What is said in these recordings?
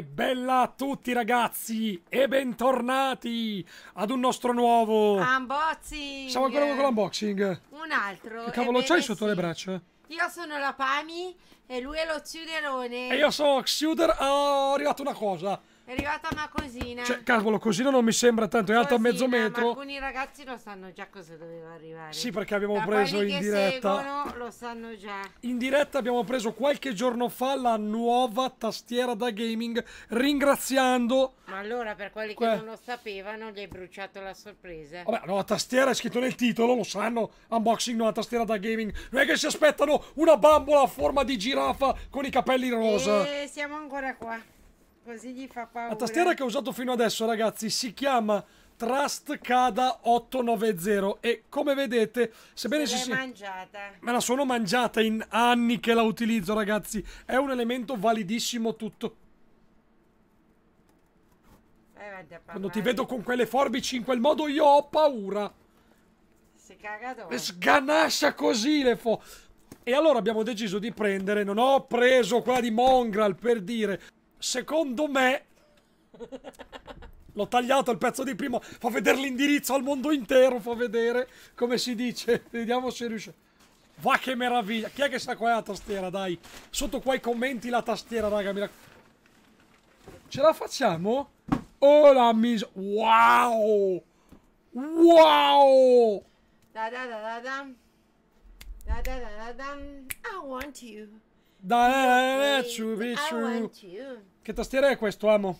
bella a tutti ragazzi e bentornati ad un nostro nuovo unboxing. Siamo ancora con l'unboxing. Un altro. Che cavolo c'hai eh, sì. sotto le braccia? Io sono la Pami e lui è lo Ciuderone. E io sono Ciuder. Ah, ho è arrivata una cosa. È arrivata una cosina. Cioè, cavolo, cosina non mi sembra tanto, è alta a mezzo metro. alcuni ragazzi lo sanno già cosa doveva arrivare. Sì, perché abbiamo da preso in diretta. Seguono, lo sanno già. In diretta abbiamo preso qualche giorno fa la nuova tastiera da gaming, ringraziando. Ma allora, per quelli que... che non lo sapevano, gli hai bruciato la sorpresa. Vabbè, no, la tastiera è scritto nel titolo, lo sanno. Unboxing nuova tastiera da gaming. Non è che si aspettano una bambola a forma di giraffa con i capelli rosa. E eh, siamo ancora qua. Così gli fa paura. La tastiera che ho usato fino adesso, ragazzi, si chiama Trust Cada 890 e come vedete, sebbene si sia mangiata. Me la sono mangiata in anni che la utilizzo, ragazzi. È un elemento validissimo tutto. Eh, Quando ti vedo con quelle forbici in quel modo io ho paura. Si caga cagatore. Sganascia così le fo. E allora abbiamo deciso di prendere, non ho preso quella di Mongral per dire secondo me... L'ho tagliato il pezzo di primo, fa vedere l'indirizzo al mondo intero, fa vedere come si dice. Vediamo se riusciamo Va che meraviglia. Chi è che sa qua è la tastiera, dai? Sotto qua i commenti la tastiera, raga. La... Ce la facciamo? Oh la mis... Wow! Wow! Da da da da da. Da da da da da. I want you. Dai, eh, eh, eh, ciubi, Che tastiera è questo, amo?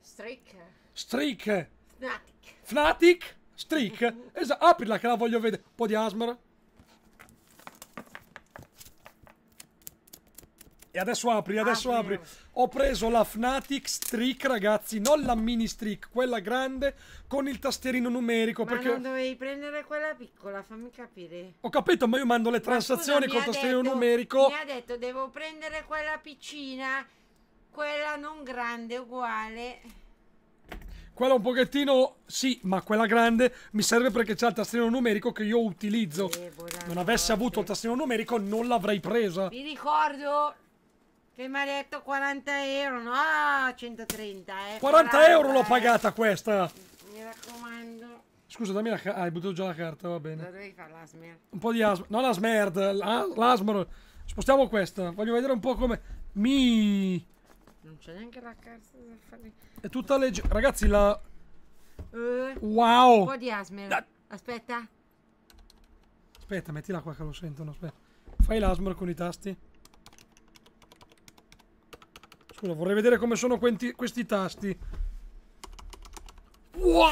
Strick. Strick. Fnatic. Fnatic? Strick? Esatto, aprila che la voglio vedere. Un po' di asmara. E adesso apri, ah, adesso apri. apri. Ho preso la Fnatic Streak, ragazzi, non la mini streak, quella grande con il tastierino numerico. Ma perché non dovevi prendere quella piccola, fammi capire. Ho capito, ma io mando le transazioni con il tastierino detto, numerico. Mi ha detto devo prendere quella piccina, quella non grande, uguale. Quella un pochettino, sì, ma quella grande mi serve perché c'è il tastino numerico che io utilizzo. Debola non avessi avuto il tastino numerico non l'avrei presa. Vi ricordo che mi ha detto 40 euro, no 130 eh. 40, 40 euro l'ho pagata eh. questa. Mi raccomando. Scusa, dammi la carta. Ah, hai buttato già la carta, va bene. La fare la Un po' di asmr. No, la smerd. L'asmr. Spostiamo questa. Voglio vedere un po' come... Mi... Non c'è neanche la carta da fare. È tutta leggera. Ragazzi, la... Uh, wow. Un po' di asmr. Da... Aspetta. Aspetta, mettila qua che lo sentono. Aspetta. Fai l'asmr con i tasti. Scusa, vorrei vedere come sono questi, questi tasti. Wow!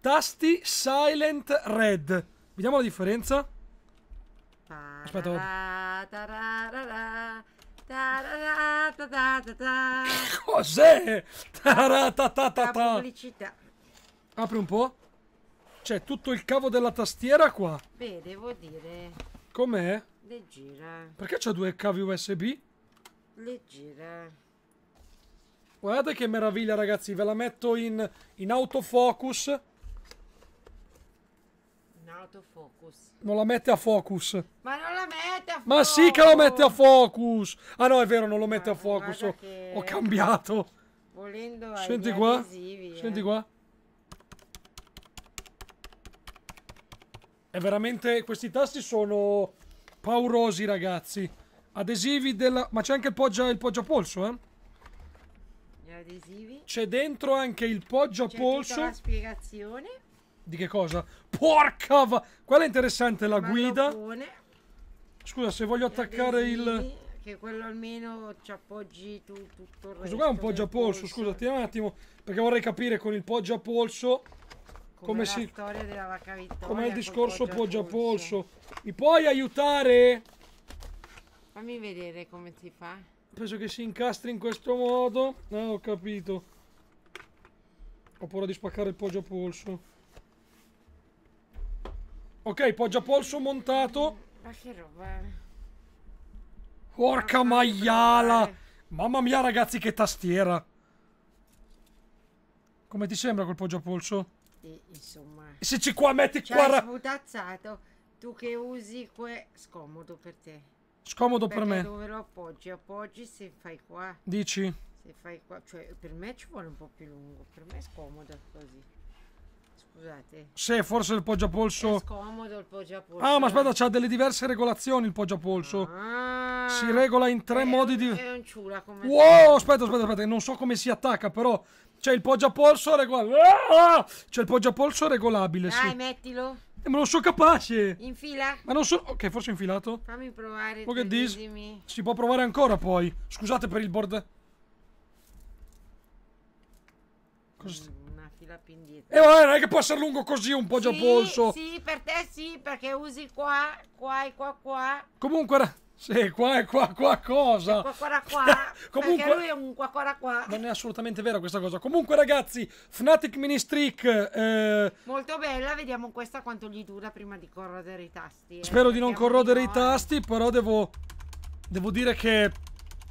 Tasti Silent Red. Vediamo la differenza. Aspetta. Oh. Cos'è? Pubblicità. Apri un po'. C'è tutto il cavo della tastiera qua. Beh, devo dire. Com'è? Leggera. Perché c'ha due cavi USB? Leggera. Guardate che meraviglia, ragazzi. Ve la metto in, in autofocus. In autofocus. Non la mette a focus. Ma non la mette a focus. Ma sì che lo mette a focus. Ah no, è vero, non lo mette a ah, focus. Ho, che... ho cambiato. Volendo Senti qua. Adesivi, eh. Senti eh. qua. È veramente... Questi tasti sono paurosi, ragazzi. Adesivi della... Ma c'è anche il poggia, il poggia polso, eh adesivi. C'è dentro anche il poggio a polso. C'è spiegazione. Di che cosa? Porca va... Quella è interessante, la guida. Scusa, se voglio attaccare il... Che quello almeno ci appoggi tu tutto il Questo qua è un poggio a polso, polso. scusati un attimo, perché vorrei capire con il poggio a polso... Come, come si... Come il discorso poggio a polso. Mi puoi aiutare? Fammi vedere come si fa penso che si incastri in questo modo. Ah, ho capito. Ho paura di spaccare il poggio a polso. Ok, poggio a polso montato. Ma che roba. Eh. Porca maiala! Mamma mia ragazzi che tastiera! Come ti sembra quel poggio a polso? E, insomma... Se ci qua metti cioè, qua... Sbutazzato, tu che usi que... scomodo per te. Scomodo per, me. Dove lo appoggi? Appoggi se fai qua. Dici? Se fai qua, cioè per me ci vuole un po' più lungo, per me è scomodo così. Scusate. Se forse il poggia polso. È scomodo il poggiapolso. Ah, ma aspetta, c'ha delle diverse regolazioni il poggiapolso. Ah, si regola in tre modi di... È un ciula come... Wow, aspetta, aspetta, aspetta, non so come si attacca, però... C'è cioè, il poggia polso regolabile. Ah! C'è cioè, il poggia polso regolabile, Dai, sì. mettilo. Eh, ma non sono capace! In fila? Ma non so... Ok, forse infilato. Fammi provare. Look at this. Si può provare ancora poi. Scusate per il board... Cosa... Mm, una fila più indietro. Eh, vabbè, non è che può essere lungo così un po' sì, già polso. Sì, per te sì, perché usi qua, qua e qua, qua. Comunque... Sì, qua è qua, qua cosa? Qua, qua, qua. Comunque, perché lui è un qua, qua, qua. Non è assolutamente vero questa cosa. Comunque, ragazzi, Fnatic Mini Streak. Eh... Molto bella, vediamo questa quanto gli dura prima di corrodere i tasti. Eh. Spero di non corrodere i tasti, però devo, devo dire che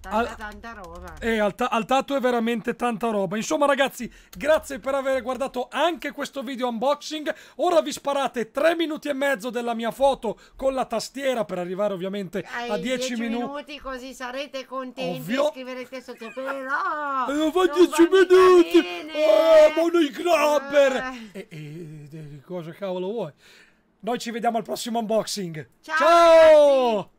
Tanta, tanta roba. E al, ta al, tatto è veramente tanta roba. Insomma, ragazzi, grazie per aver guardato anche questo video unboxing. Ora vi sparate 3 minuti e mezzo della mia foto con la tastiera per arrivare ovviamente Ai a 10 minu minuti. così sarete contenti. Ovvio. Scriverete sotto però. Eh, non fa 10 minuti. Oh, mono il grabber. Ah. E, e, e cosa cavolo vuoi? Noi ci vediamo al prossimo unboxing. Ciao! Ciao!